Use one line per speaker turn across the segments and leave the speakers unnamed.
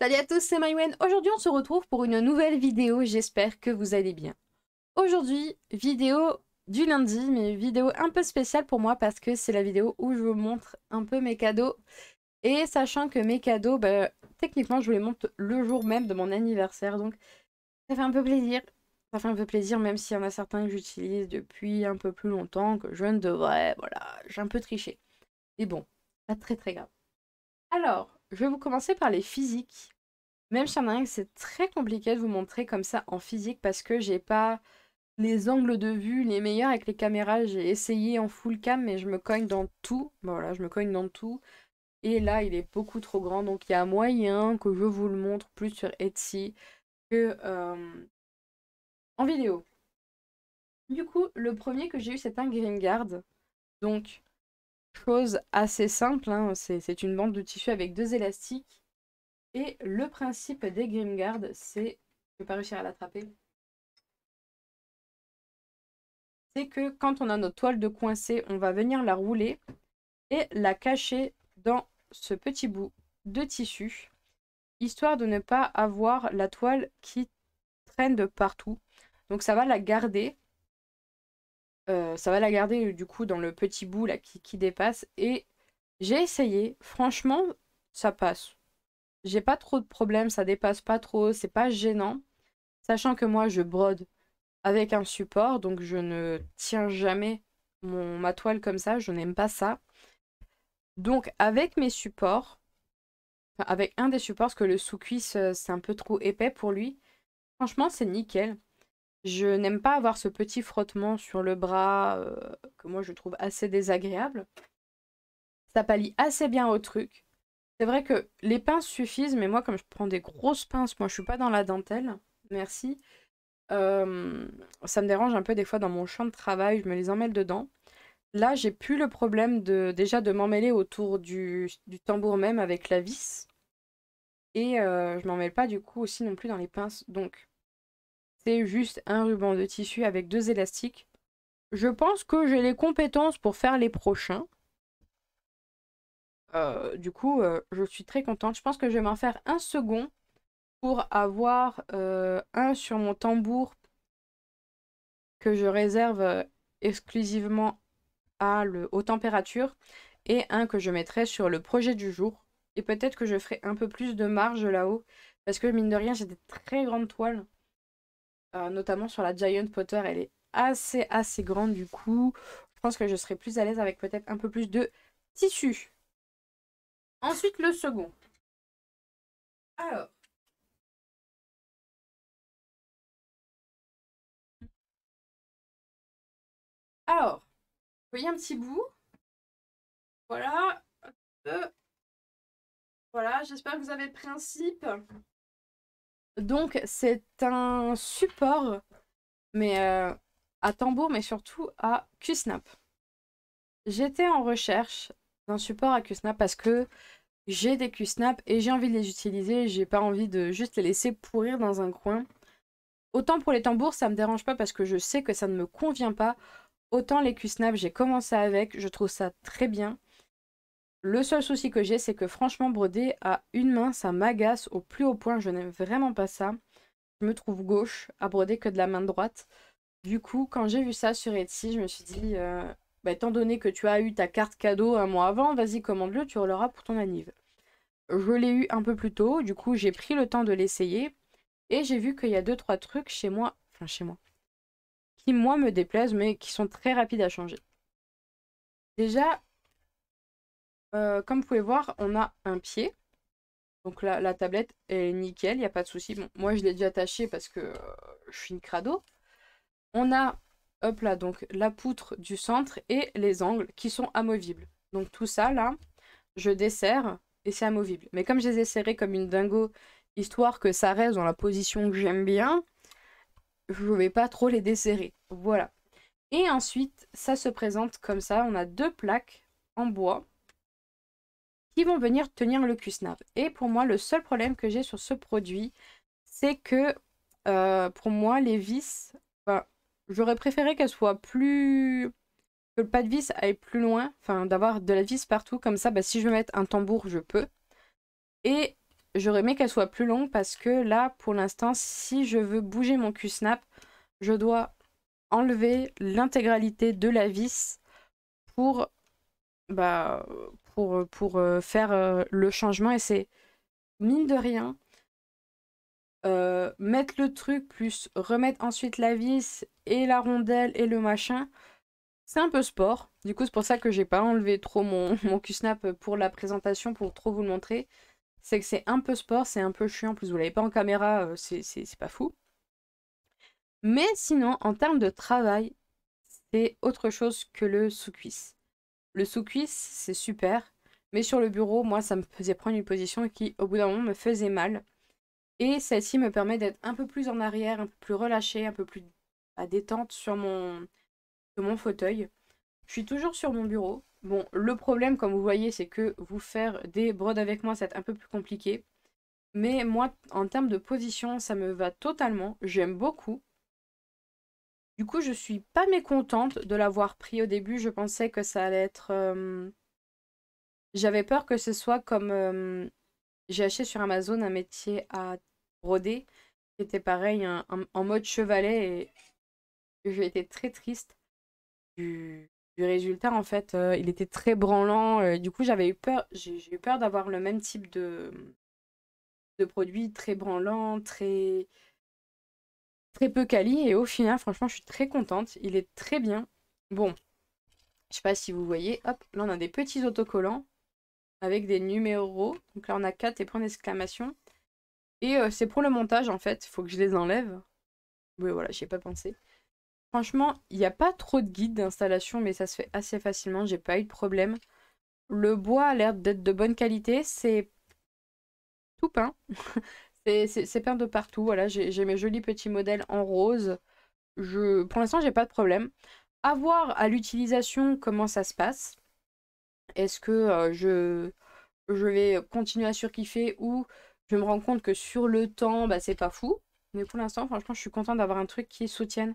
Salut à tous, c'est Mywen. Aujourd'hui, on se retrouve pour une nouvelle vidéo. J'espère que vous allez bien. Aujourd'hui, vidéo du lundi, mais vidéo un peu spéciale pour moi parce que c'est la vidéo où je vous montre un peu mes cadeaux. Et sachant que mes cadeaux, bah, techniquement, je vous les montre le jour même de mon anniversaire. Donc, ça fait un peu plaisir. Ça fait un peu plaisir, même s'il y en a certains que j'utilise depuis un peu plus longtemps, que je ne devrais. Voilà, j'ai un peu triché. Mais bon, pas très très grave. Alors, je vais vous commencer par les physiques. Même si c'est très compliqué de vous montrer comme ça en physique parce que j'ai pas les angles de vue les meilleurs avec les caméras. J'ai essayé en full cam mais je me cogne dans tout. Voilà, je me cogne dans tout. Et là, il est beaucoup trop grand. Donc il y a moyen que je vous le montre plus sur Etsy que euh, en vidéo. Du coup, le premier que j'ai eu, c'est un Green Guard. Donc, chose assez simple. Hein. C'est une bande de tissu avec deux élastiques. Et le principe des grimguard c'est... Je ne pas réussir à l'attraper. C'est que quand on a notre toile de coincé on va venir la rouler et la cacher dans ce petit bout de tissu, histoire de ne pas avoir la toile qui traîne de partout. Donc ça va la garder euh, ça va la garder euh, du coup dans le petit bout là qui, qui dépasse. Et j'ai essayé, franchement, ça passe. J'ai pas trop de problèmes, ça dépasse pas trop, c'est pas gênant. Sachant que moi je brode avec un support, donc je ne tiens jamais mon, ma toile comme ça, je n'aime pas ça. Donc avec mes supports, avec un des supports, parce que le sous-cuisse euh, c'est un peu trop épais pour lui, franchement c'est nickel. Je n'aime pas avoir ce petit frottement sur le bras euh, que moi je trouve assez désagréable. Ça pallie assez bien au truc. C'est vrai que les pinces suffisent, mais moi comme je prends des grosses pinces, moi je suis pas dans la dentelle, merci. ça me dérange un peu des fois dans mon champ de travail, je me les emmêle dedans. Là, j'ai plus le problème de déjà de m'emmêler autour du, tambour même avec la vis. Et je euh, je m'emmêle pas du coup aussi non plus dans les pinces. Donc, juste un ruban de tissu avec deux élastiques. Je pense que j'ai les compétences pour faire les prochains. Euh, du coup, euh, je suis très contente. Je pense que je vais m'en faire un second pour avoir euh, un sur mon tambour que je réserve exclusivement à le, aux température et un que je mettrai sur le projet du jour. Et peut-être que je ferai un peu plus de marge là-haut parce que mine de rien, j'ai des très grandes toiles. Euh, notamment sur la Giant Potter, elle est assez assez grande du coup. Je pense que je serai plus à l'aise avec peut-être un peu plus de tissu. Ensuite, le second. Alors. Alors, vous voyez un petit bout. Voilà. Voilà, j'espère que vous avez le principe. Donc c'est un support, mais euh, à tambour, mais surtout à Q-snap. J'étais en recherche d'un support à Q-snap parce que j'ai des Q-snap et j'ai envie de les utiliser. J'ai pas envie de juste les laisser pourrir dans un coin. Autant pour les tambours, ça me dérange pas parce que je sais que ça ne me convient pas. Autant les Q-snap j'ai commencé avec, je trouve ça très bien. Le seul souci que j'ai, c'est que franchement, broder à une main, ça m'agace au plus haut point. Je n'aime vraiment pas ça. Je me trouve gauche à broder que de la main droite. Du coup, quand j'ai vu ça sur Etsy, je me suis dit, euh, bah, étant donné que tu as eu ta carte cadeau un mois avant, vas-y, commande-le, tu l'auras pour ton anniv. Je l'ai eu un peu plus tôt, du coup, j'ai pris le temps de l'essayer. Et j'ai vu qu'il y a deux, trois trucs chez moi, enfin chez moi, qui moi me déplaisent, mais qui sont très rapides à changer. Déjà, euh, comme vous pouvez voir, on a un pied. Donc là, la tablette est nickel, il n'y a pas de souci. moi je l'ai déjà attachée parce que euh, je suis une crado. On a, hop là, donc la poutre du centre et les angles qui sont amovibles. Donc tout ça là, je desserre et c'est amovible. Mais comme je les ai serrés comme une dingo, histoire que ça reste dans la position que j'aime bien, je ne vais pas trop les desserrer. Voilà. Et ensuite, ça se présente comme ça. On a deux plaques en bois vont venir tenir le Q-Snap. Et pour moi, le seul problème que j'ai sur ce produit, c'est que euh, pour moi, les vis, ben, j'aurais préféré qu'elles soient plus... que le pas de vis aille plus loin, enfin d'avoir de la vis partout, comme ça, bah, si je veux mettre un tambour, je peux. Et j'aurais aimé qu'elle soit plus longue parce que là, pour l'instant, si je veux bouger mon Q-Snap, je dois enlever l'intégralité de la vis pour, bah, pour, euh, euh, faire euh, le changement. Et c'est, mine de rien, mettre le truc, plus remettre ensuite la vis et la rondelle et le machin, c'est un peu sport. Du coup, c'est pour ça que j'ai pas enlevé trop mon, mon Q-Snap pour la présentation, pour trop vous le montrer. C'est que c'est un peu sport, c'est un peu chiant. plus, vous l'avez pas en caméra, c'est pas fou. Mais sinon, en termes de travail, c'est autre chose que le sous-cuisse. Le sous-cuisse, c'est super. Mais sur le bureau, moi, ça me faisait prendre une position qui, au bout d'un moment, me faisait mal. Et celle-ci me permet d'être un peu plus en arrière, un peu plus relâchée, un peu plus à bah, détente sur mon, mon fauteuil. Je suis toujours sur mon bureau. Bon, le problème, comme vous voyez, c'est que vous faire des brodes avec moi, c'est un peu plus compliqué. Mais moi, en termes de position, ça me va totalement. J'aime beaucoup. Du coup, je suis pas mécontente de l'avoir pris au début. Je pensais que ça allait être... Euh, j'avais peur que ce soit comme... Euh, j'ai acheté sur Amazon un métier à broder qui était pareil, en mode chevalet. Et j'ai été très triste du, résultat. En fait, euh, il était très branlant. du coup, j'avais eu peur... J'ai eu peur d'avoir le même type de, de produit très branlant, très très peu quali. Et au final, franchement, je suis très contente. Il est très bien. Bon, je sais pas si vous voyez. Hop, là, on a des petits autocollants avec des numéros. Donc là, on a 4 et points d'exclamation. Et euh, c'est pour le montage, en fait. faut que je les enlève. Mais voilà, j'y ai pas pensé. Franchement, il n'y a pas trop de guide d'installation, mais ça se fait assez facilement. J'ai pas eu de problème. Le bois a l'air d'être de bonne qualité. C'est tout peint. C'est peint de partout. Voilà, j'ai mes jolis petits modèles en rose. Je, pour l'instant, j'ai pas de problème. À voir à l'utilisation comment ça se passe. Est-ce que euh, je, je vais continuer à surkiffer ou je me rends compte que sur le temps, bah, c'est pas fou. Mais pour l'instant, franchement, je suis contente d'avoir un truc qui soutienne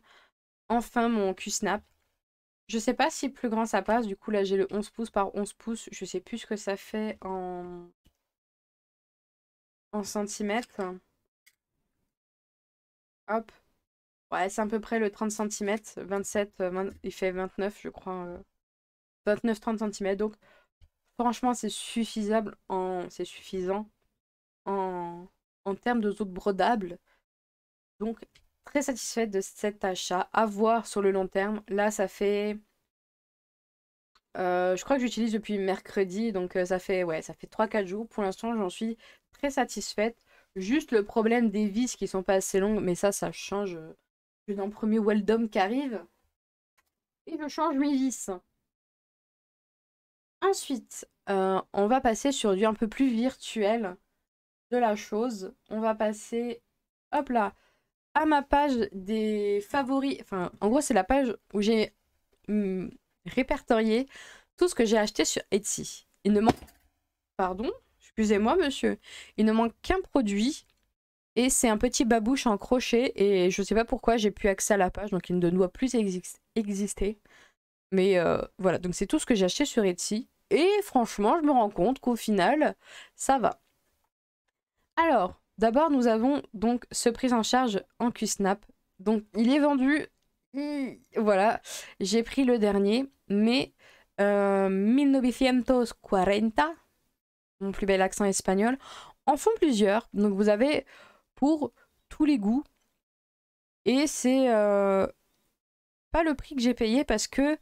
enfin mon Q-Snap. Je sais pas si plus grand ça passe. Du coup, là, j'ai le 11 pouces par 11 pouces. Je sais plus ce que ça fait en en centimètres. Hop. Ouais, c'est à peu près le 30 cm. 27, il fait 29, je crois. 29-30 euh, cm. Donc, franchement, c'est suffisable en... C'est suffisant en... en termes de zone brodable. Donc, très satisfaite de cet achat. À voir sur le long terme. Là, ça fait... Euh, je crois que j'utilise depuis mercredi, donc euh, ça fait ouais, ça fait 3-4 jours. Pour l'instant, j'en suis satisfaite. Juste le problème des vis qui sont pas assez longues, mais ça, ça change. Je euh, dans premier Weldom qui arrive. Et je change mes vis. Ensuite, euh, on va passer sur du un peu plus virtuel de la chose. On va passer, hop là, à ma page des favoris. Enfin, en gros, c'est la page où j'ai hmm, répertorié tout ce que j'ai acheté sur Etsy. Il ne manque, pardon, Excusez-moi, monsieur. Il ne manque qu'un produit. Et c'est un petit babouche en crochet. Et je ne sais pas pourquoi j'ai pu accès à la page. Donc il ne doit plus exister. Mais euh, voilà, donc c'est tout ce que j'ai acheté sur Etsy. Et franchement, je me rends compte qu'au final, ça va. Alors, d'abord, nous avons donc ce prise en charge en Q-Snap. Donc il est vendu. Voilà, j'ai pris le dernier. Mais 1940 euh, mon plus bel accent espagnol, en font plusieurs. Donc vous avez pour tous les goûts. Et c'est euh, pas le prix que j'ai payé parce que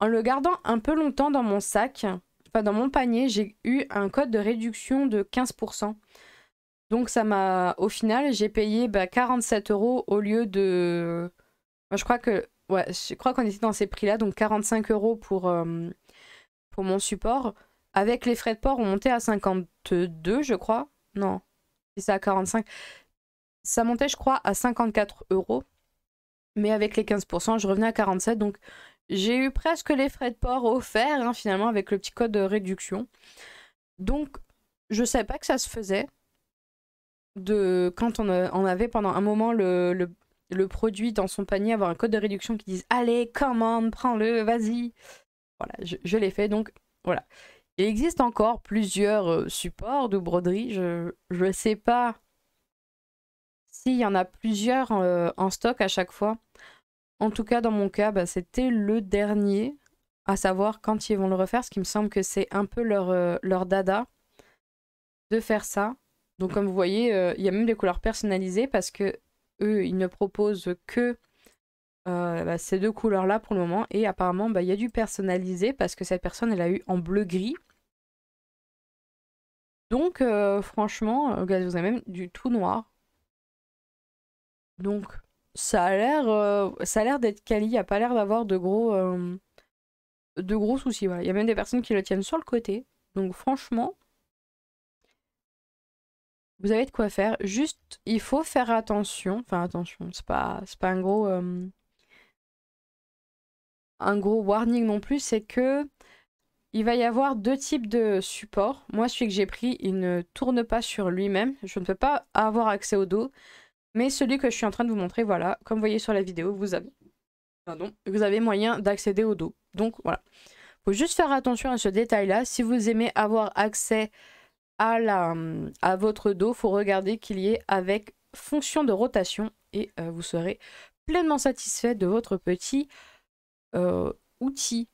en le gardant un peu longtemps dans mon sac, enfin dans mon panier, j'ai eu un code de réduction de 15%. Donc ça m'a, au final, j'ai payé bah, 47 euros au lieu de, je crois que, ouais, je crois qu'on était dans ces prix-là, donc 45 euros pour euh, pour mon support. Avec les frais de port, on montait à 52, je crois. Non, c'est à 45. Ça montait, je crois, à 54 euros. Mais avec les 15%, je revenais à 47. Donc, j'ai eu presque les frais de port offerts, hein, finalement, avec le petit code de réduction. Donc, je ne savais pas que ça se faisait. De, quand on, euh, avait pendant un moment le, le, produit dans son panier, avoir un code de réduction qui dise Allez, commande, prends-le, vas-y. Voilà, je l'ai fait. Donc, voilà. Il existe encore plusieurs euh, supports de broderie. Je ne sais pas s'il y en a plusieurs euh, en stock à chaque fois. En tout cas, dans mon cas, bah, c'était le dernier, à savoir quand ils vont le refaire, ce qui me semble que c'est un peu leur, euh, leur dada de faire ça. Donc comme vous voyez, il y a même des couleurs personnalisées parce que eux, ils ne proposent que bah, ces deux couleurs-là pour le moment. Et apparemment, bah, il y a du personnalisé parce que cette personne, elle a eu en bleu-gris. Donc, euh, franchement, euh, vous avez même du tout noir. Donc, ça a l'air euh, ça a l'air d'être quali. Il n'y a pas l'air d'avoir de gros de gros soucis. Il y a même des personnes qui le tiennent sur le côté. Donc, franchement, vous avez de quoi faire. Juste, il faut faire attention. Enfin, attention, c'est pas, pas un gros. un gros warning non plus, c'est que il va y avoir deux types de supports. Moi, celui que j'ai pris, il ne tourne pas sur lui-même. Je ne peux pas avoir accès au dos. Mais celui que je suis en train de vous montrer, voilà, comme vous voyez sur la vidéo, vous avez, vous avez moyen d'accéder au dos. Donc voilà. Il faut juste faire attention à ce détail-là. Si vous aimez avoir accès à, la, à votre dos, faut regarder qu'il y ait avec fonction de rotation et euh, vous serez pleinement satisfait de votre petit euh, outil.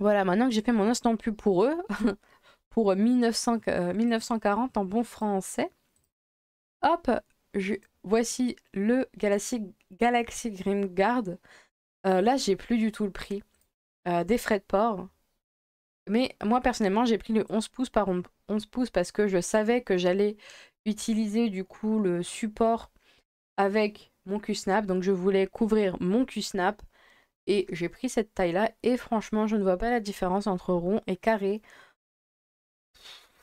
Voilà, maintenant que j'ai fait mon instant plus pour eux, pour 1940 euh, en bon français, hop, voici le Galaxy, Galaxy Grim Guard. Euh, là, j'ai plus du tout le prix euh, des frais de port. Mais moi, personnellement, j'ai pris le 11 pouces par 11 pouces parce que je savais que j'allais utiliser du coup le support avec mon Q-Snap. Donc, je voulais couvrir mon QSnap et j'ai pris cette taille-là et franchement, je ne vois pas la différence entre rond et carré.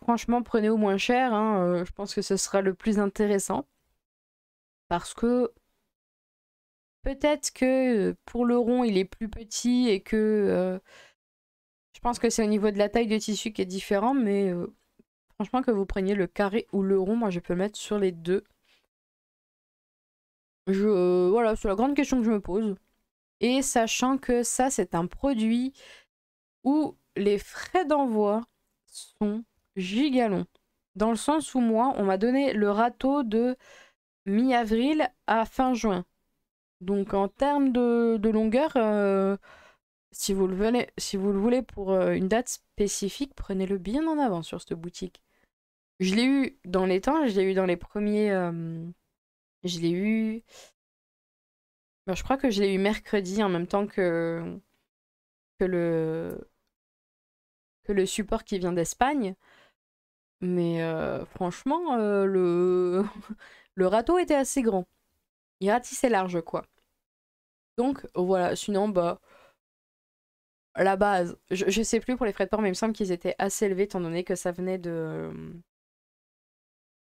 Franchement, prenez au moins cher, hein, euh, je pense que ce sera le plus intéressant. Parce que peut-être que euh, pour le rond, il est plus petit et que... Euh, je pense que c'est au niveau de la taille de tissu qui est différent, mais franchement que vous preniez le carré ou le rond, moi je peux mettre sur les deux. Je, voilà, c'est la grande question que je me pose. Et sachant que ça, c'est un produit où les frais d'envoi sont gigalons. Dans le sens où moi, on m'a donné le râteau de mi-avril à fin juin. Donc en termes de, longueur, euh, si, vous le voulez, si vous le voulez pour euh, une date spécifique, prenez-le bien en avant sur cette boutique. Je l'ai eu dans les temps, je l'ai eu dans les premiers... Euh, je l'ai eu bah, je crois que je l'ai eu mercredi en même temps que, que, le, que le support qui vient d'Espagne. Mais euh, franchement, euh, le... le râteau était assez grand. Il ratissait large, quoi. Donc voilà, sinon, bah, la base, je, ne sais plus pour les frais de port, mais il me semble qu'ils étaient assez élevés, étant donné que ça venait de.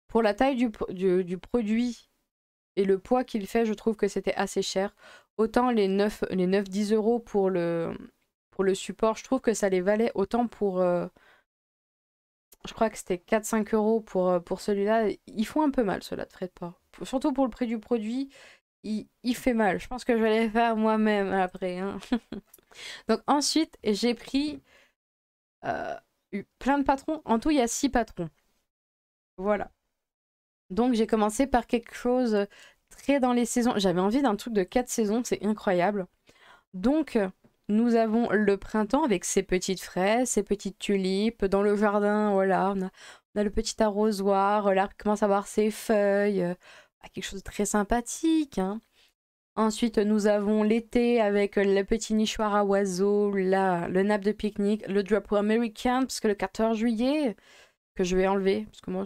Pour la taille du, du produit et le poids qu'il fait, je trouve que c'était assez cher. Autant les 9, les 10 euros pour le, pour le support, je trouve que ça les valait. Autant pour. Euh, je crois que c'était 4-5 euros pour, euh, pour celui-là. Ils font un peu mal, ceux-là de frais de port. Surtout pour le prix du produit, il, il fait mal. Je pense que je vais les faire moi-même après. Hein. Donc ensuite, j'ai pris euh, plein de patrons. En tout, il y a 6 patrons. Voilà. Donc j'ai commencé par quelque chose très dans les saisons. J'avais envie d'un truc de quatre saisons, c'est incroyable. Donc nous avons le printemps avec ses petites fraises, ses petites tulipes. Dans le jardin, voilà, on a, le petit arrosoir, l'arbre commence à avoir ses feuilles. quelque chose de très sympathique. Hein. Ensuite, nous avons l'été avec le petit nichoir à oiseaux, le nappe de pique-nique, le drapeau américain, parce que le 14 juillet, que je vais enlever, parce que moi,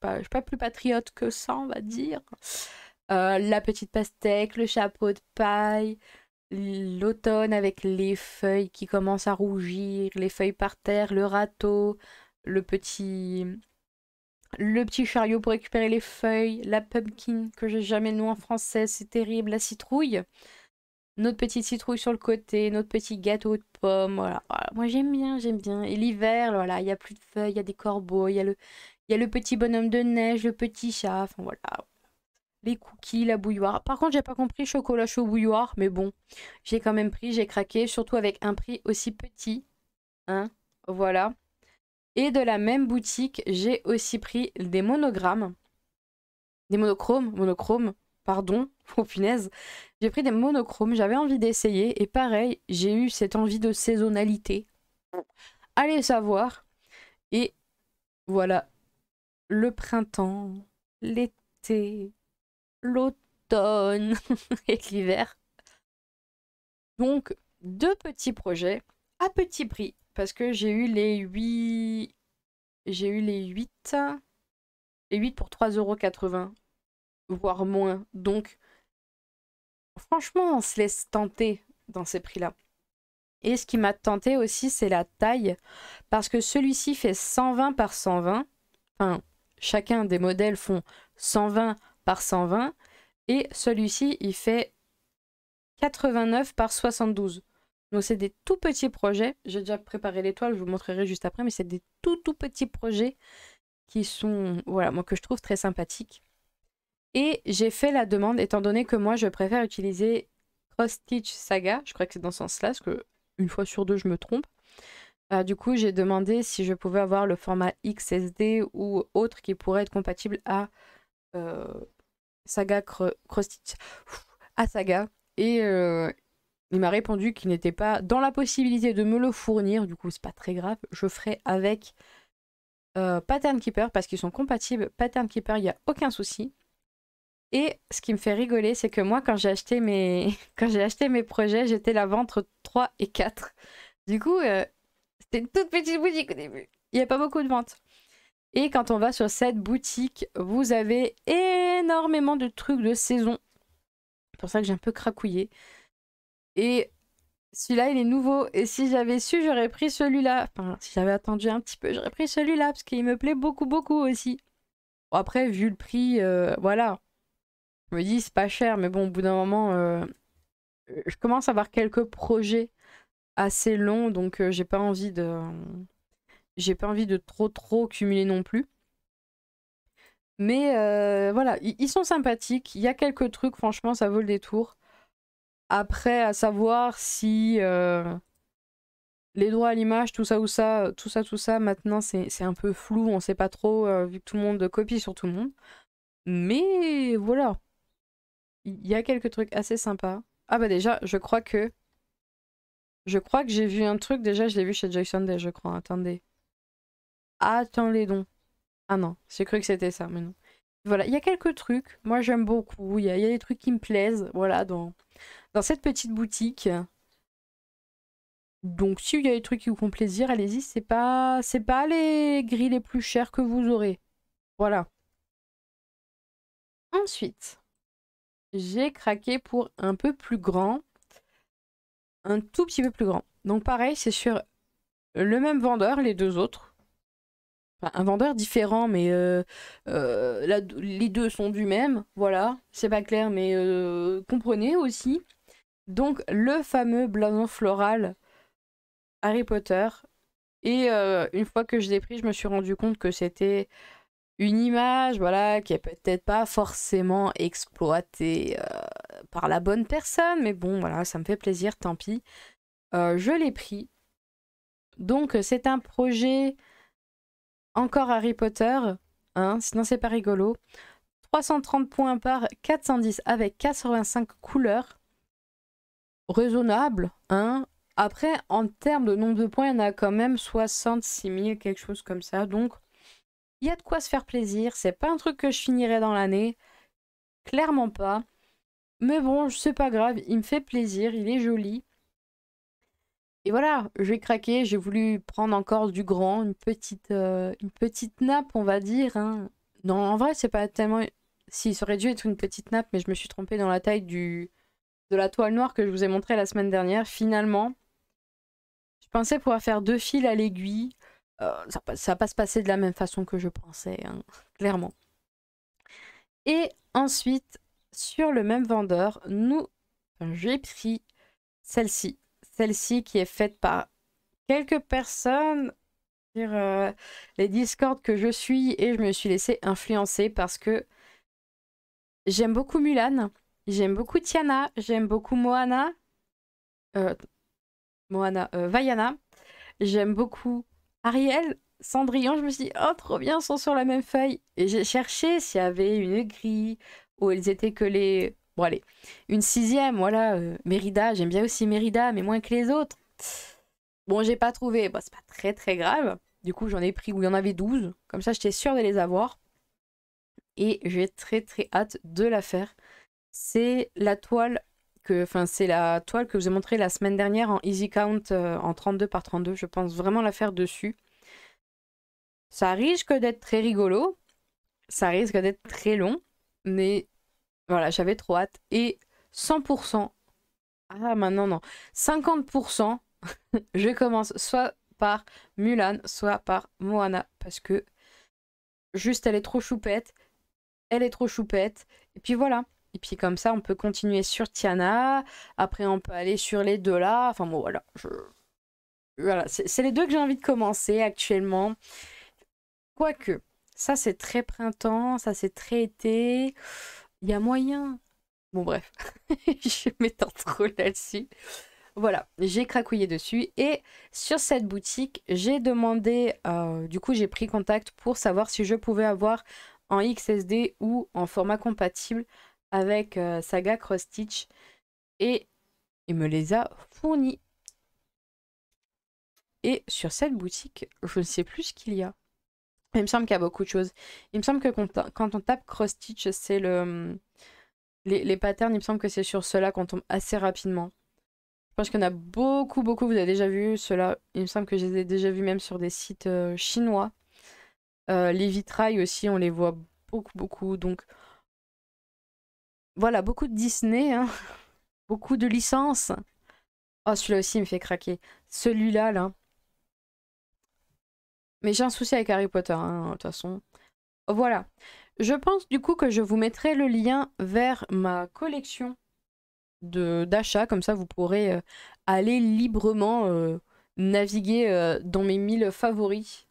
pas, je suis pas plus patriote que ça, on va dire. Euh, la petite pastèque, le chapeau de paille, l'automne avec les feuilles qui commencent à rougir, les feuilles par terre, le râteau, le petit le petit chariot pour récupérer les feuilles, la pumpkin que j'ai jamais nom en français, c'est terrible, la citrouille, notre petite citrouille sur le côté, notre petit gâteau de pommes, voilà. Moi j'aime bien, j'aime bien. Et l'hiver, voilà, il y a plus de feuilles, il y a des corbeaux, il y a le il y a le petit bonhomme de neige, le petit chat, enfin voilà. Les cookies, la bouilloire. Par contre, j'ai pas compris chocolat chaud bouilloire, mais bon, j'ai quand même pris, j'ai craqué, surtout avec un prix aussi petit. Hein, voilà. Et de la même boutique, j'ai aussi pris des monogrammes. Des monochromes, monochromes, pardon, oh punaise. J'ai pris des monochromes, j'avais envie d'essayer. Et pareil, j'ai eu cette envie de saisonnalité. Allez savoir. Et voilà, le printemps, l'été, l'automne et l'hiver. Donc, deux petits projets à petit prix parce que j'ai eu les 8 j'ai eu les 8 et 8 pour 3,80€ voire moins. Donc franchement, on se laisse tenter dans ces prix-là. Et ce qui m'a tenté aussi, c'est la taille parce que celui-ci fait 120 par 120. Enfin, chacun des modèles font 120 par 120 et celui-ci il fait 89 par 72. Donc c'est des tout petits projets. J'ai déjà préparé l'étoile, je vous montrerai juste après, mais c'est des tout tout petits projets qui sont, voilà, moi que je trouve très sympathiques. Et j'ai fait la demande, étant donné que moi je préfère utiliser Cross Stitch Saga, je crois que c'est dans ce sens-là, parce que une fois sur deux je me trompe. Euh, du coup, j'ai demandé si je pouvais avoir le format XSD ou autre qui pourrait être compatible à euh, Saga à Saga. Et euh, il m'a répondu qu'il n'était pas dans la possibilité de me le fournir. Du coup, c'est pas très grave. Je ferai avec Pattern Keeper parce qu'ils sont compatibles. Pattern Keeper, il n'y a aucun souci. Et ce qui me fait rigoler, c'est que moi, quand j'ai acheté mes quand j'ai acheté mes projets, j'étais la vente 3 et 4. Du coup, c'est une toute petite boutique au début. Il n'y a pas beaucoup de ventes. Et quand on va sur cette boutique, vous avez énormément de trucs de saison. C'est pour ça que j'ai un peu cracouillé. Et celui-là, il est nouveau. Et si j'avais su, j'aurais pris celui-là. Enfin, si j'avais attendu un petit peu, j'aurais pris celui-là parce qu'il me plaît beaucoup, beaucoup aussi. après, vu le prix, euh, voilà. Je me dis, c'est pas cher, mais bon, au bout d'un moment, euh, je commence à avoir quelques projets assez long, donc euh, j'ai pas envie de j'ai pas envie de trop trop cumuler non plus. Mais euh, voilà, ils sont sympathiques. Il y a quelques trucs, franchement, ça vaut le détour. Après, à savoir si euh, les droits à l'image, tout ça ou ça, tout ça, tout ça, maintenant c'est un peu flou, on sait pas trop, vu que tout le monde copie sur tout le monde. Mais voilà, il y a quelques trucs assez sympas. Ah bah déjà, je crois que je crois que j'ai vu un truc, déjà je l'ai vu chez Jackson Day, je crois. Attendez. Attends les dons. Ah non, j'ai cru que c'était ça, mais non. Voilà, il y a quelques trucs, moi j'aime beaucoup, il y, a des trucs qui me plaisent, voilà, dans, dans cette petite boutique. Donc si il y a des trucs qui vous font plaisir, allez-y, c'est pas c'est pas les grilles les plus chères que vous aurez. Voilà. Ensuite, j'ai craqué pour un peu plus grand un tout petit peu plus grand. Donc pareil, c'est sur le même vendeur, les deux autres. Enfin, un vendeur différent, mais euh, euh, les deux sont du même. Voilà, c'est pas clair, mais euh, comprenez aussi. Donc le fameux blason floral Harry Potter. Et une fois que je l'ai pris, je me suis rendu compte que c'était une image, voilà, qui est peut-être pas forcément exploitée par la bonne personne, mais bon, voilà, ça me fait plaisir, tant pis. Euh, je l'ai pris. Donc, euh, c'est un projet encore Harry Potter, hein, sinon c'est pas rigolo. 330 points par 410 avec 85 couleurs. Raisonnable, hein. Après, en termes de nombre de points, il y en a quand même 66 000, quelque chose comme ça. Donc, il y a de quoi se faire plaisir. C'est pas un truc que je finirai dans l'année. Clairement pas. Mais bon, c'est pas grave, il me fait plaisir, il est joli. Et voilà, j'ai craqué, j'ai voulu prendre encore du grand, une petite, euh, une petite nappe, on va dire. Hein. Non, en vrai, c'est pas tellement... S'il aurait dû être une petite nappe, mais je me suis trompée dans la taille du... de la toile noire que je vous ai montrée la semaine dernière. Finalement, je pensais pouvoir faire deux fils à l'aiguille. Euh, ça va pas se passer de la même façon que je pensais, hein, clairement. Et ensuite, sur le même vendeur, nous, j'ai pris celle-ci. Celle-ci qui est faite par quelques personnes, sur euh, les discords que je suis, et je me suis laissée influencer parce que j'aime beaucoup Mulan, j'aime beaucoup Tiana, j'aime beaucoup Moana, euh, Moana, euh, Vaiana, j'aime beaucoup Ariel, Cendrillon, je me suis dit, oh, trop bien, ils sont sur la même feuille. Et j'ai cherché s'il y avait une grille où elles étaient que les. Bon, allez, une sixième, voilà, euh, Mérida, j'aime bien aussi Mérida, mais moins que les autres. Bon, j'ai pas trouvé, bon, bah, c'est pas très très grave. Du coup, j'en ai pris où il y en avait 12, comme ça j'étais sûre de les avoir. Et j'ai très très hâte de la faire. C'est la toile que, enfin, c'est la toile que je vous ai montrée la semaine dernière en easy count euh, en 32 par 32. Je pense vraiment la faire dessus. Ça risque d'être très rigolo, ça risque d'être très long, mais voilà, j'avais trop hâte. Et 100%, ah maintenant non, 50%, je commence soit par Mulan, soit par Moana, parce que juste elle est trop choupette, elle est trop choupette, et puis voilà. Et puis comme ça, on peut continuer sur Tiana, après on peut aller sur les deux là, enfin bon voilà, Voilà, c'est les deux que j'ai envie de commencer actuellement. Quoique, ça, c'est très printemps, ça, c'est très été. Il y a moyen. Bon, bref, je m'étends trop là-dessus. Voilà, j'ai cracouillé dessus et sur cette boutique, j'ai demandé, euh, du coup j'ai pris contact pour savoir si je pouvais avoir en XSD ou en format compatible avec euh, Saga Cross Stitch et il me les a fournis. Et sur cette boutique, je ne sais plus ce qu'il y a. Il me semble qu'il y a beaucoup de choses. Il me semble que quand on tape cross-stitch, c'est le... Hum, les, patterns, il me semble que c'est sur cela qu'on tombe assez rapidement. Je pense qu'il y en a beaucoup, beaucoup. Vous avez déjà vu cela. Il me semble que je les ai déjà vus même sur des sites euh, chinois. Euh, les vitrailles aussi, on les voit beaucoup, beaucoup. Donc, voilà, beaucoup de Disney. Hein. beaucoup de licences. Oh, celui-là aussi, il me fait craquer. Celui-là, là, mais j'ai un souci avec Harry Potter, hein, de toute façon. Voilà. Je pense du coup que je vous mettrai le lien vers ma collection d'achats. comme ça vous pourrez euh, aller librement euh, naviguer euh, dans mes 1000 favoris.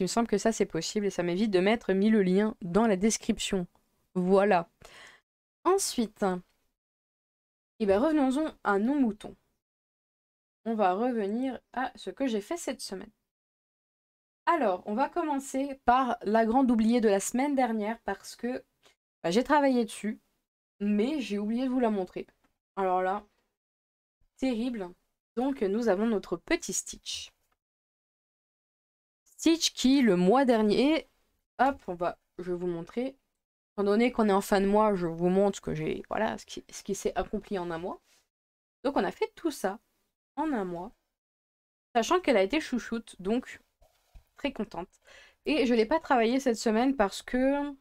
Il me semble que ça c'est possible et ça m'évite de mettre 1000 liens dans la description. Voilà. Ensuite, eh ben, revenons-en à nos moutons. On va revenir à ce que j'ai fait cette semaine. Alors, on va commencer par la grande oubliée de la semaine dernière parce que bah, j'ai travaillé dessus, mais j'ai oublié de vous la montrer. Alors là, terrible. Donc, nous avons notre petit Stitch. Stitch qui, le mois dernier, hop, on va, je vais vous montrer. Étant donné qu'on est en fin de mois, je vous montre que j'ai, voilà, ce qui, ce qui s'est accompli en un mois. Donc, on a fait tout ça en un mois, sachant qu'elle a été chouchoute, donc contente. Et je n'ai l'ai pas travaillé cette semaine parce que...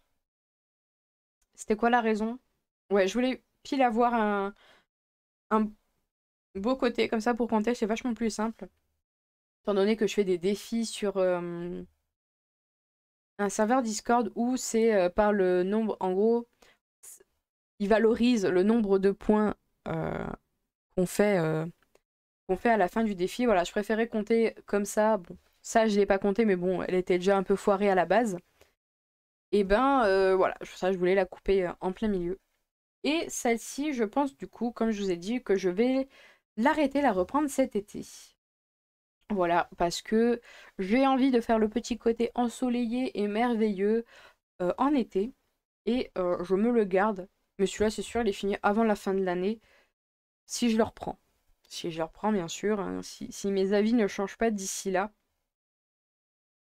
C'était quoi la raison Ouais, je voulais pile avoir un... un beau côté comme ça pour compter, c'est vachement plus simple. Étant donné que je fais des défis sur euh, un serveur Discord où c'est euh, par le nombre, en gros, il valorise le nombre de points euh, qu'on fait, qu'on fait à la fin du défi. Voilà, je préférais compter comme ça. Bon, ça, je l'ai pas compté, mais bon, elle était déjà un peu foirée à la base. Et eh ben euh, voilà, ça, je voulais la couper euh, en plein milieu. Et celle-ci, je pense du coup, comme je vous ai dit, que je vais l'arrêter, la reprendre cet été. Voilà, parce que j'ai envie de faire le petit côté ensoleillé et merveilleux euh, en été. Et je me le garde. Mais celui-là, c'est sûr, il est fini avant la fin de l'année. Si je le reprends. Si je le reprends, bien sûr. Hein, si mes avis ne changent pas d'ici là.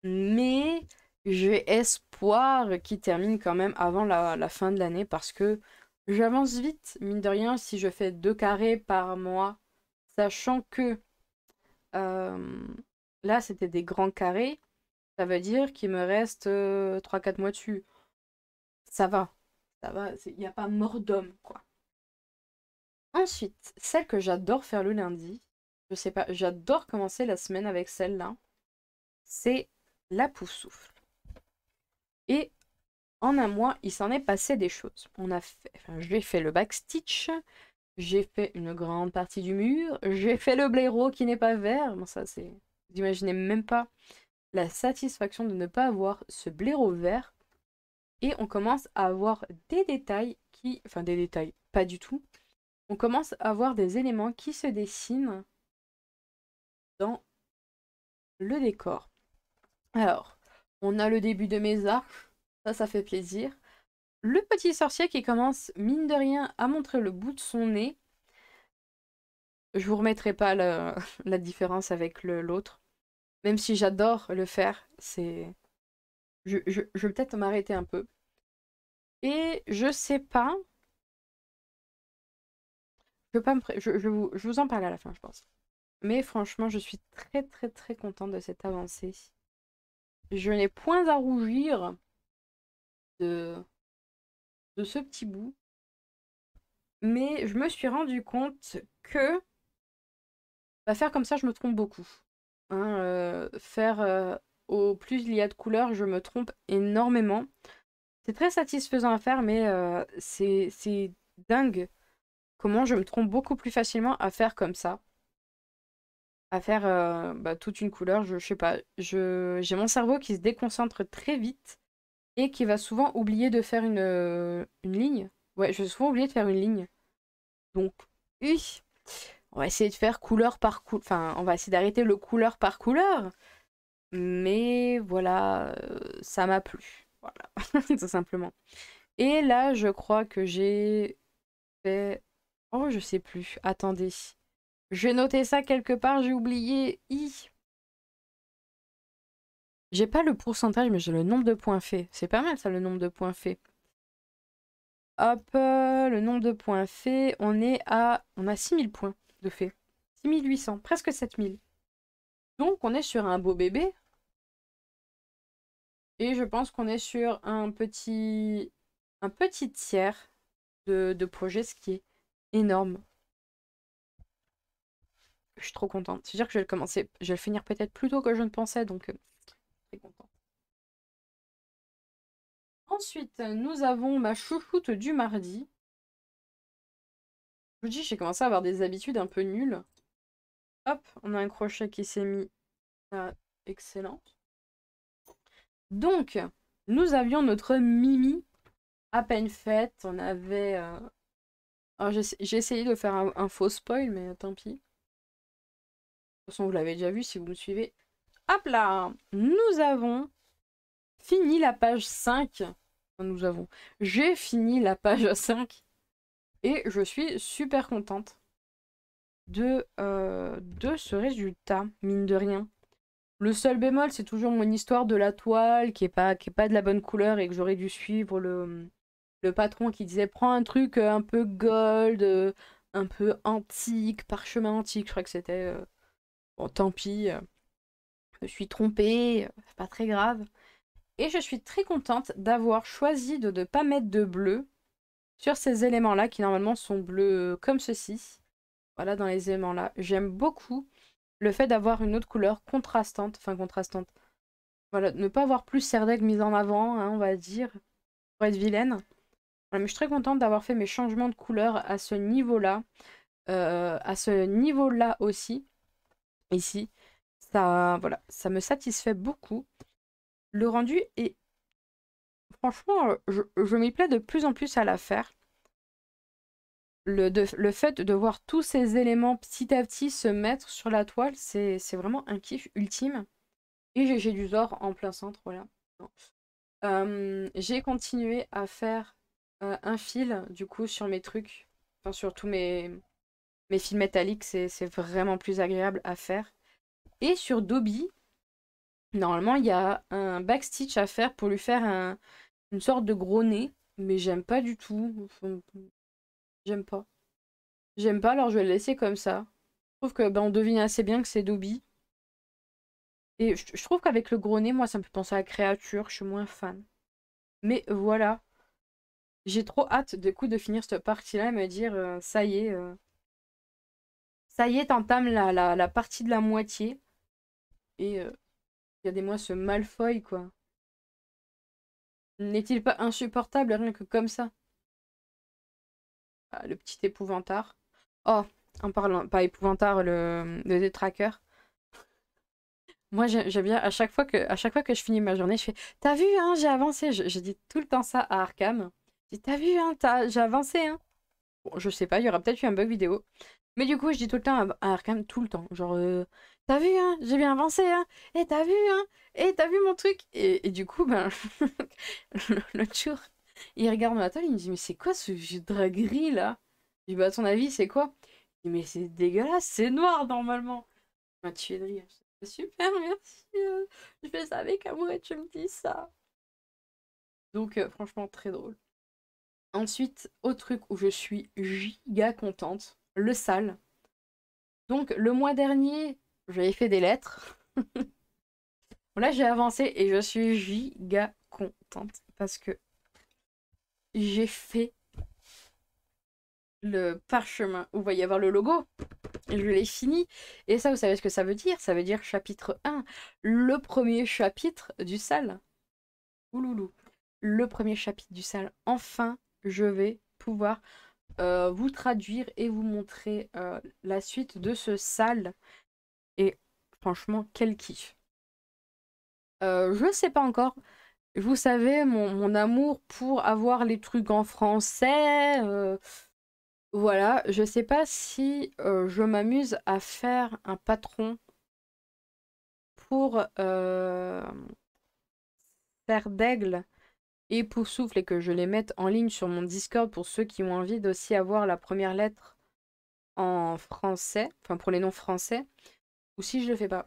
Mais j'ai espoir qu'il termine quand même avant la, fin de l'année parce que j'avance vite, mine de rien, si je fais deux carrés par mois, sachant que là c'était des grands carrés, ça veut dire qu'il me reste trois, 3-4 mois dessus. Ça va, ça va, il n'y a pas mort d'homme quoi. Ensuite, celle que j'adore faire le lundi, je sais pas, j'adore commencer la semaine avec celle-là, c'est la souffle Et en un mois, il s'en est passé des choses. On a fait, j'ai fait le backstitch, j'ai fait une grande partie du mur, j'ai fait le blaireau qui n'est pas vert. Bon, ça, c'est. Vous imaginez même pas la satisfaction de ne pas avoir ce blaireau vert. Et on commence à avoir des détails qui. Enfin, des détails, pas du tout. On commence à avoir des éléments qui se dessinent dans le décor. Alors, on a le début de mes arcs, Ça, ça fait plaisir. Le petit sorcier qui commence, mine de rien, à montrer le bout de son nez. Je vous remettrai pas la, différence avec l'autre. Même si j'adore le faire, c'est... Je, je, vais peut-être m'arrêter un peu. Et je sais pas... Je, peux pas me je, vous, je vous en parle à la fin, je pense. Mais franchement, je suis très très très contente de cette avancée je n'ai point à rougir de, ce petit bout. Mais je me suis rendu compte que bah, faire comme ça, je me trompe beaucoup. Hein. Euh, faire euh, au plus il y a de couleurs, je me trompe énormément. C'est très satisfaisant à faire, mais euh, c'est dingue comment je me trompe beaucoup plus facilement à faire comme ça à faire euh, bah, toute une couleur. Je, sais pas. Je, j'ai mon cerveau qui se déconcentre très vite et qui va souvent oublier de faire une, euh, une ligne. Ouais, je vais souvent oublier de faire une ligne. Donc, oui. On va essayer de faire couleur par couleur. Enfin, on va essayer d'arrêter le couleur par couleur. Mais voilà, euh, ça m'a plu. Voilà, tout simplement. Et là, je crois que j'ai fait. Oh, je sais plus. Attendez. J'ai noté ça quelque part, j'ai oublié I. J'ai pas le pourcentage, mais j'ai le nombre de points faits. C'est pas mal ça, le nombre de points faits. Hop, euh, le nombre de points faits, on est à... On a 6000 points de faits. 6800, presque 7000. Donc on est sur un beau bébé. Et je pense qu'on est sur un petit... Un petit tiers de, de projet, ce qui est énorme. Je suis trop contente. C'est-à-dire que je vais le je vais finir peut-être plus tôt que je ne pensais, donc très euh, contente. Ensuite, nous avons ma chouchoute du mardi. Je vous dis, j'ai commencé à avoir des habitudes un peu nulles. Hop, on a un crochet qui s'est mis Ah, Excellent. Donc, nous avions notre Mimi à peine faite. On avait... Euh, j'ai essayé de faire un, un, faux spoil, mais tant pis toute façon, vous l'avez déjà vu si vous me suivez. Hop là Nous avons fini la page 5. Nous avons. J'ai fini la page 5. Et je suis super contente euh, de, ce résultat, mine de rien. Le seul bémol, c'est toujours mon histoire de la toile qui n'est pas, pas de la bonne couleur et que j'aurais dû suivre le, le patron qui disait prends un truc euh, un peu gold, euh, un peu antique, parchemin antique, je crois que c'était. Bon, tant pis, euh, je me suis trompée, euh, c'est pas très grave. Et je suis très contente d'avoir choisi de ne pas mettre de bleu sur ces éléments-là, qui normalement sont bleus euh, comme ceci. Voilà, dans les éléments-là. J'aime beaucoup le fait d'avoir une autre couleur contrastante, enfin contrastante. Voilà, ne pas avoir plus Serdeg mise en avant, hein, on va dire, pour être vilaine. mais je suis très contente d'avoir fait mes changements de couleur à ce niveau-là. à ce niveau-là aussi ici. Ça, voilà, ça me satisfait beaucoup. Le rendu est... Franchement, euh, je, m'y plais de plus en plus à la faire. Le, le, fait de voir tous ces éléments petit à petit se mettre sur la toile, c'est vraiment un kiff ultime. Et j'ai du Zor en plein centre, voilà. j'ai continué à faire euh, un fil, du coup, sur mes trucs, enfin, sur tous mes, mes films métalliques, c'est vraiment plus agréable à faire. Et sur Dobby, normalement, il y a un backstitch à faire pour lui faire un, une sorte de gros nez, mais j'aime pas du tout. J'aime pas. J'aime pas, alors je vais le laisser comme ça. Je trouve que ben, on devine assez bien que c'est Dobby. Et je, trouve qu'avec le gros nez, moi, ça me fait penser à la créature. Je suis moins fan. Mais voilà. J'ai trop hâte, du coup, de finir cette partie-là et me dire, euh, ça y est, euh, ça y est, t'entames la, la, partie de la moitié. Et euh, a regardez-moi ce Malfoy, quoi. N'est-il pas insupportable rien que comme ça ah, Le petit épouvantard. Oh, en parlant, pas épouvantard, le, le détraqueur. Moi, j'aime bien, à chaque, fois que, à chaque fois que je finis ma journée, je fais « T'as vu, hein, j'ai avancé !» J'ai dit tout le temps ça à Arkham. T'as vu, hein, j'ai avancé, hein !» Bon, je sais pas, il y aura peut-être eu un bug vidéo. Mais du coup, je dis tout le temps à Arkham, tout le temps. Genre, euh, t'as vu, hein J'ai bien avancé, hein Et eh, t'as vu, hein Et eh, t'as vu mon truc et, du coup, ben, l'autre jour, il regarde ma toile, il me dit, mais c'est quoi ce vieux gris, là Je dis, bah, à ton avis, c'est quoi Il me dit, mais c'est dégueulasse, c'est noir, normalement m'a es c'est Super, merci. Hein, je fais ça avec amour et tu me dis ça. Donc, euh, franchement, très drôle. Ensuite, au truc où je suis giga contente, le sale. Donc le mois dernier, j'avais fait des lettres. Là, j'ai avancé et je suis giga contente parce que j'ai fait le parchemin où va y avoir le logo. Je l'ai fini. Et ça, vous savez ce que ça veut dire Ça veut dire chapitre 1, le premier chapitre du sale. Ouloulou. Le premier chapitre du sale. Enfin, je vais pouvoir euh, vous traduire et vous montrer euh, la suite de ce sale. Et franchement, quel kiff. Euh, je sais pas encore. Vous savez, mon, amour pour avoir les trucs en français. voilà, je sais pas si je m'amuse à faire un patron pour faire d'Aigle et pour et que je les mette en ligne sur mon Discord pour ceux qui ont envie d'aussi avoir la première lettre en français, enfin pour les noms français, ou si je le fais pas.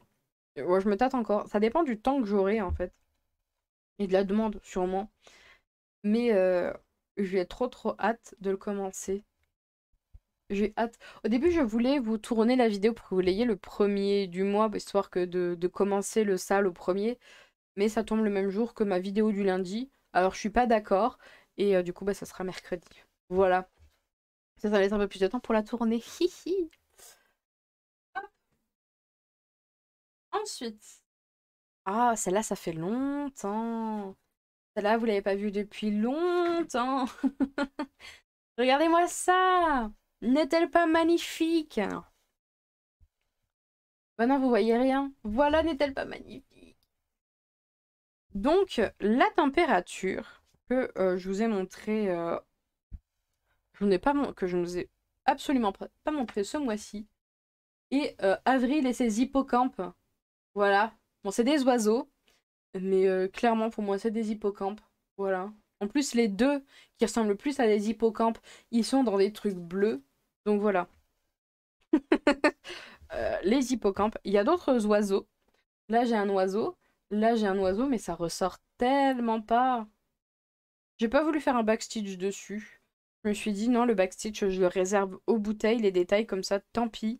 Ouais, je me tâte encore. Ça dépend du temps que j'aurai en fait. Et de la demande sûrement. Mais euh, j'ai trop trop hâte de le commencer. J'ai hâte. Au début, je voulais vous tourner la vidéo pour que vous l'ayez le premier du mois, bah, histoire que de, de commencer le sale au premier. Mais ça tombe le même jour que ma vidéo du lundi. Alors je suis pas d'accord. Et euh, du coup, bah, ça sera mercredi. Voilà. Ça, ça laisse un peu plus de temps pour la tournée. Hihi. Ensuite. Ah, celle-là, ça fait longtemps. Celle-là, vous l'avez pas vue depuis longtemps. Regardez-moi ça. N'est-elle pas magnifique Maintenant, bah vous voyez rien. Voilà, n'est-elle pas magnifique donc, la température que euh, je vous ai montrée, euh, je que je ne vous ai absolument pas montré ce mois-ci, et euh, Avril et ses hippocampes. Voilà. Bon, c'est des oiseaux, mais clairement, pour moi, c'est des hippocampes. Voilà. En plus, les deux qui ressemblent le plus à des hippocampes, ils sont dans des trucs bleus. Donc voilà. les hippocampes. Il y a d'autres oiseaux. Là, j'ai un oiseau Là, j'ai un oiseau, mais ça ressort tellement pas. J'ai pas voulu faire un backstitch dessus. Je me suis dit, non, le backstitch, je le réserve aux bouteilles, les détails comme ça, tant pis.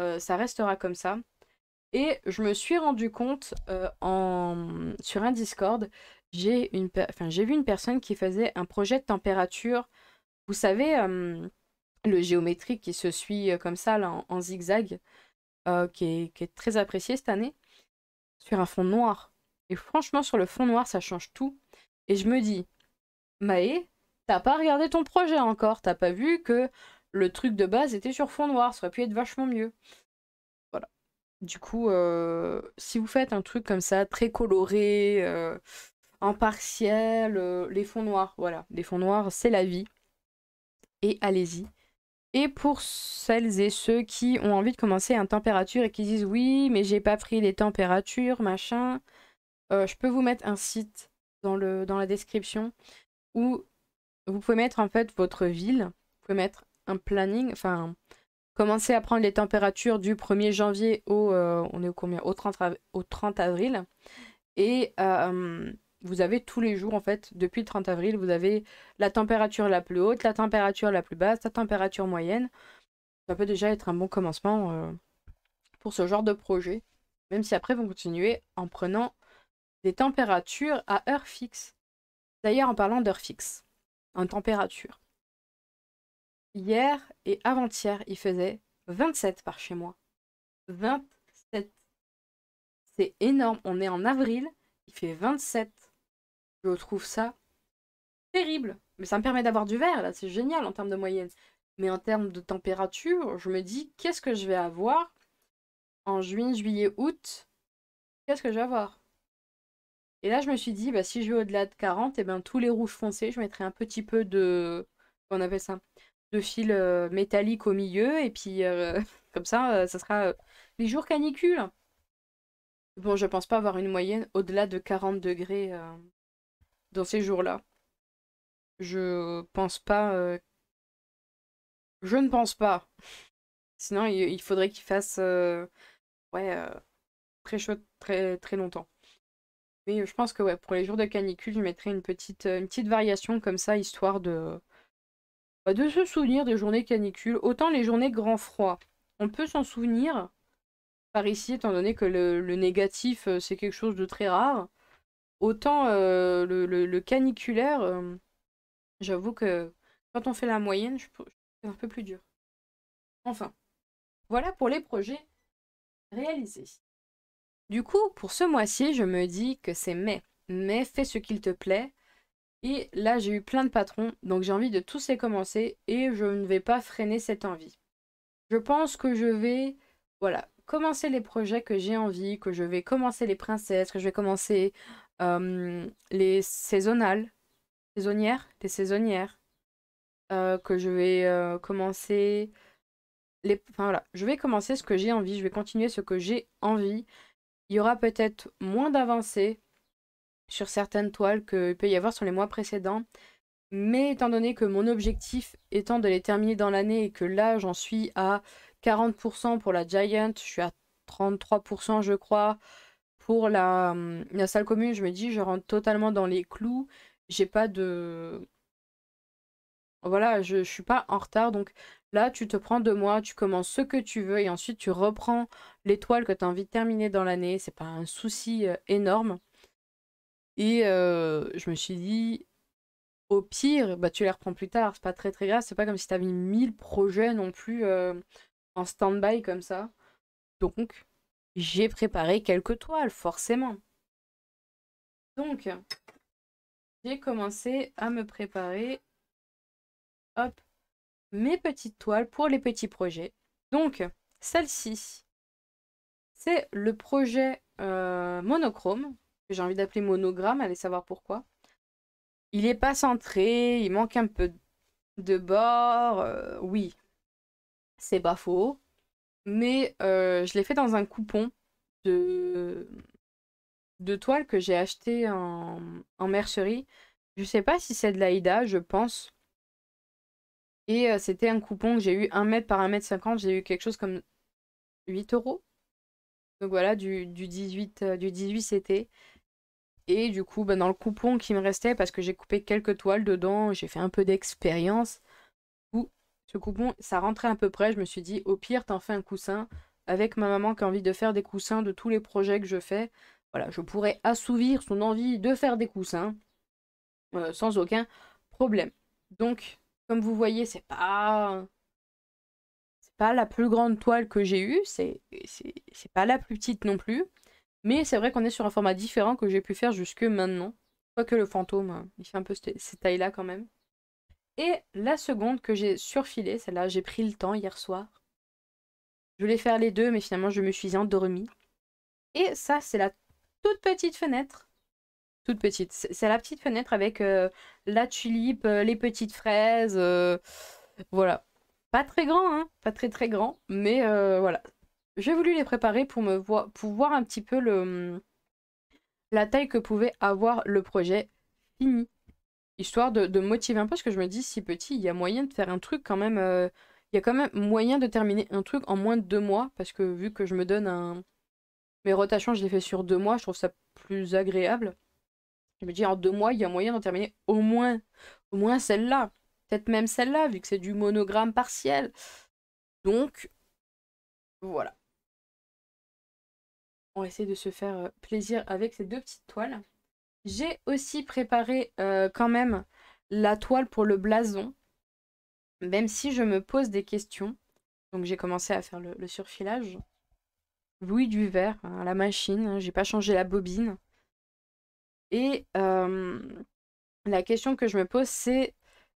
Euh, ça restera comme ça. Et je me suis rendu compte euh, en... sur un Discord, j'ai une... enfin, vu une personne qui faisait un projet de température. Vous savez, euh, le géométrique qui se suit comme ça, en, zigzag, qui, est, très apprécié cette année un fond noir. Et franchement, sur le fond noir, ça change tout. Et je me dis, Maë, t'as pas regardé ton projet encore, t'as pas vu que le truc de base était sur fond noir, ça aurait pu être vachement mieux. Voilà. Du coup, euh, si vous faites un truc comme ça, très coloré, en euh, partiel, euh, les fonds noirs, voilà, les fonds noirs, c'est la vie. Et allez-y. Et pour celles et ceux qui ont envie de commencer à température et qui disent oui, mais j'ai pas pris les températures, machin, euh, je peux vous mettre un site dans, le, dans la description où vous pouvez mettre en fait votre ville, vous pouvez mettre un planning, enfin commencer à prendre les températures du 1er janvier au, euh, on est combien 30, au 30 avril. Et euh, vous avez tous les jours en fait, depuis le 30 avril, vous avez la température la plus haute, la température la plus basse, la température moyenne. Ça peut déjà être un bon commencement euh, pour ce genre de projet, même si après vous continuez en prenant des températures à heure fixe. D'ailleurs, en parlant d'heure fixe, en température. Hier et avant-hier, il faisait 27 par chez moi. 27. C'est énorme. On est en avril, il fait 27. Je trouve ça terrible. Mais ça me permet d'avoir du vert, là, c'est génial en termes de moyenne. Mais en termes de température, je me dis, qu'est-ce que je vais avoir en juin, juillet, août Qu'est-ce que je vais avoir Et là, je me suis dit, bah, si je vais au-delà de 40, et eh ben, tous les rouges foncés, je mettrai un petit peu de... Qu'on appelle ça de fil euh, métallique au milieu et puis euh, comme ça euh, ça sera les jours canicules bon je ne pense pas avoir une moyenne au-delà de 40 degrés dans ces jours-là. Je pense pas. Euh, je ne pense pas. Sinon, il, faudrait qu'il fasse. Euh, ouais, euh, très chaud, très, très longtemps. Mais je pense que ouais, pour les jours de canicule, je mettrai une petite, une petite variation comme ça, histoire de. Bah, de se souvenir des journées canicule autant les journées grand froid. On peut s'en souvenir par ici, étant donné que le négatif, c'est quelque chose de très rare. Autant euh, le, caniculaire, euh, j'avoue que quand on fait la moyenne, je, c'est un peu plus dur. Enfin, voilà pour les projets réalisés. Du coup, pour ce mois-ci, je me dis que c'est mai. Mais fais ce qu'il te plaît. Et là, j'ai eu plein de patrons, donc j'ai envie de tous les commencer et je ne vais pas freiner cette envie. Je pense que je vais, voilà, commencer les projets que j'ai envie, que je vais commencer les princesses, que je vais commencer euh, les saisonnales, saisonnières, saisonnières, euh, que je vais euh, commencer. Les... Enfin voilà, je vais commencer ce que j'ai envie, je vais continuer ce que j'ai envie. Il y aura peut-être moins d'avancées sur certaines toiles qu'il peut y avoir sur les mois précédents. Mais étant donné que mon objectif étant de les terminer dans l'année et que là j'en suis à 40% pour la Giant, je suis à 33% je crois, pour la, salle commune, je me dis, je rentre totalement dans les clous. J'ai pas de. Voilà, je, suis pas en retard. Donc là, tu te prends de moi tu commences ce que tu veux et ensuite tu reprends l'étoile que tu as envie de terminer dans l'année. C'est pas un souci euh, énorme. Et euh, je me suis dit, au pire, bah, tu les reprends plus tard. C'est pas très très grave. C'est pas comme si tu avais mis 1000 projets non plus euh, en stand-by comme ça. Donc, j'ai préparé quelques toiles, forcément. Donc, j'ai commencé à me préparer mes petites toiles pour les petits projets. Donc, celle-ci, c'est le projet euh, monochrome, que j'ai envie d'appeler monogramme, allez savoir pourquoi. Il n'est pas centré, il manque un peu de bord, euh, oui, c'est pas faux mais euh, je l'ai fait dans un coupon de, de toile que j'ai acheté en, en mercerie. Je ne sais pas si c'est de l'Aïda, je pense. Et euh, c'était un coupon que j'ai eu 1 mètre par 1 mètre 50, j'ai eu quelque chose comme 8 euros. Donc voilà, du, du 18, euh, du c'était. Et du coup, ben, dans le coupon qui me restait, parce que j'ai coupé quelques toiles dedans, j'ai fait un peu d'expérience, ce coupon, ça rentrait à peu près. Je me suis dit, au pire, t'en fais un coussin. Avec ma maman qui a envie de faire des coussins de tous les projets que je fais, voilà, je pourrais assouvir son envie de faire des coussins euh, sans aucun problème. Donc, comme vous voyez, c'est pas c'est pas la plus grande toile que j'ai eue, c'est c'est pas la plus petite non plus, mais c'est vrai qu'on est sur un format différent que j'ai pu faire jusque maintenant. Quoique le fantôme, hein, il fait un peu cette taille-là quand même. Et la seconde que j'ai surfilée, celle-là, j'ai pris le temps hier soir. Je voulais faire les deux, mais finalement, je me suis endormie. Et ça, c'est la toute petite fenêtre. Toute petite. C'est la petite fenêtre avec euh, la tulipe, euh, les petites fraises. Euh, voilà. Pas très grand, hein. Pas très très grand. Mais voilà. J'ai voulu les préparer pour, me voir, pour un petit peu le, la taille que pouvait avoir le projet fini histoire de, de, motiver un peu, parce que je me dis, si petit, il y a moyen de faire un truc quand même, euh, il y a quand même moyen de terminer un truc en moins de deux mois, parce que vu que je me donne un... Mes rotations, je les fais sur deux mois, je trouve ça plus agréable. Je me dis, en deux mois, il y a moyen d'en terminer au moins, au moins celle-là. Peut-être même celle-là, vu que c'est du monogramme partiel. Donc, voilà. On va essayer de se faire euh, plaisir avec ces deux petites toiles. J'ai aussi préparé euh, quand même la toile pour le blason, même si je me pose des questions. Donc j'ai commencé à faire le, surfilage. Oui du verre, hein, la machine, hein, j'ai pas changé la bobine. Et euh, la question que je me pose, c'est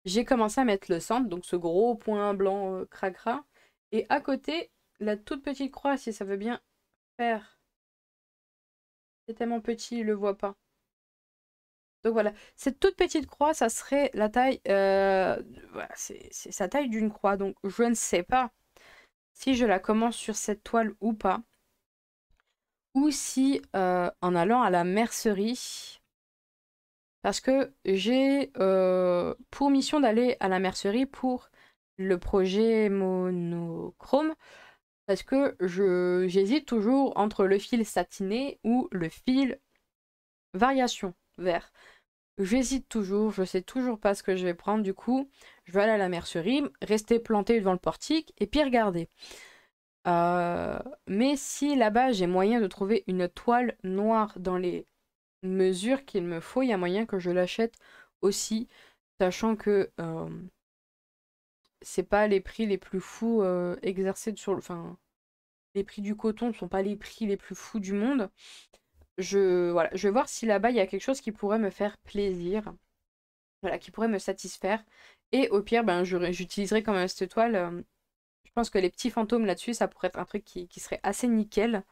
j'ai commencé à mettre le centre, donc ce gros point blanc euh, cracra, et à côté, la toute petite croix, si ça veut bien faire. C'est tellement petit, il le voit pas. Donc voilà, cette toute petite croix, ça serait la taille, euh, voilà, c'est sa taille d'une croix. Donc je ne sais pas si je la commence sur cette toile ou pas. Ou si euh, en allant à la mercerie, parce que j'ai euh, pour mission d'aller à la mercerie pour le projet monochrome, parce que j'hésite toujours entre le fil satiné ou le fil variation vert. J'hésite toujours, je sais toujours pas ce que je vais prendre. Du coup, je vais aller à la mercerie, rester planté devant le portique et puis regarder. Euh, mais si là-bas j'ai moyen de trouver une toile noire dans les mesures qu'il me faut, il y a moyen que je l'achète aussi, sachant que euh, c'est pas les prix les plus fous euh, exercés sur le. Enfin, les prix du coton ne sont pas les prix les plus fous du monde je, voilà, je vais voir si là-bas il y a quelque chose qui pourrait me faire plaisir, voilà, qui pourrait me satisfaire. Et au pire, ben, j'utiliserai quand même cette toile. Euh, je pense que les petits fantômes là-dessus, ça pourrait être un truc qui, serait assez nickel.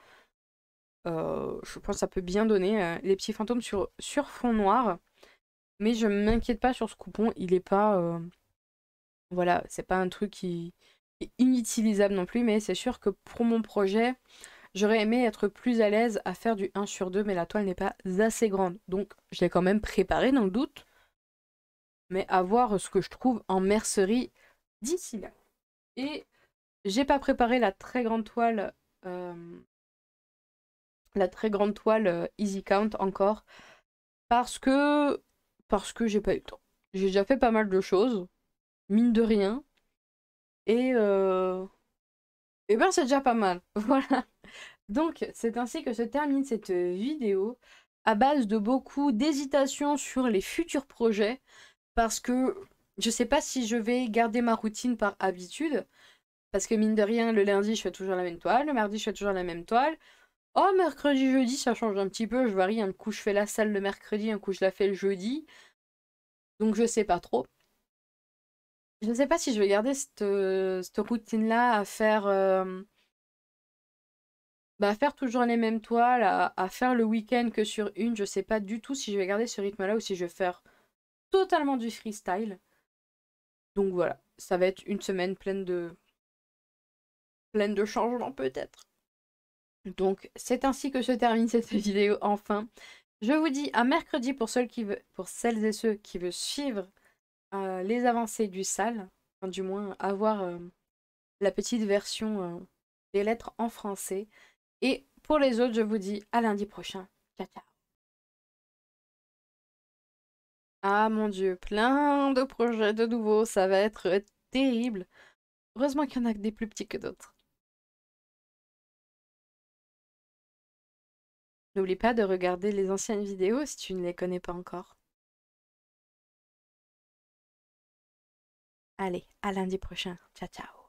Euh, je pense que ça peut bien donner euh, les petits fantômes sur, sur fond noir. Mais je ne m'inquiète pas sur ce coupon. Il n'est pas. voilà, c'est pas un truc qui est inutilisable non plus. Mais c'est sûr que pour mon projet, J'aurais aimé être plus à l'aise à faire du 1 sur 2, mais la toile n'est pas assez grande. Donc, je l'ai quand même préparé dans le doute. Mais à voir ce que je trouve en mercerie d'ici là. Et j'ai pas préparé la très grande toile... Euh, la très grande toile euh, Easy Count encore. Parce que... Parce que j'ai pas eu le temps. J'ai déjà fait pas mal de choses. Mine de rien. Et... Euh, eh bien, c'est déjà pas mal. Voilà. Donc, c'est ainsi que se termine cette euh, vidéo à base de beaucoup d'hésitations sur les futurs projets parce que je sais pas si je vais garder ma routine par habitude parce que mine de rien, le lundi, je fais toujours la même toile, le mardi, je fais toujours la même toile. Oh, mercredi, jeudi, ça change un petit peu, je varie, un coup je fais la salle le mercredi, un coup je la fais le jeudi. Donc je sais pas trop. Je ne sais pas si je vais garder cette, euh, routine-là à faire. Euh, bah, faire toujours les mêmes toiles, à, faire le week-end que sur une, je ne sais pas du tout si je vais garder ce rythme-là ou si je vais faire totalement du freestyle. Donc voilà, ça va être une semaine pleine de pleine de changements peut-être. Donc c'est ainsi que se termine cette vidéo enfin. Je vous dis à mercredi pour, qui pour celles et ceux qui veulent suivre euh, les avancées du SAL, du moins avoir euh, la petite version euh, des lettres en français. Et pour les autres, je vous dis à lundi prochain. Ciao, ciao. Ah mon dieu, plein de projets de nouveau, ça va être terrible. Heureusement qu'il y en a des plus petits que d'autres. N'oublie pas de regarder les anciennes vidéos si tu ne les connais pas encore. Allez, à lundi prochain. Ciao, ciao.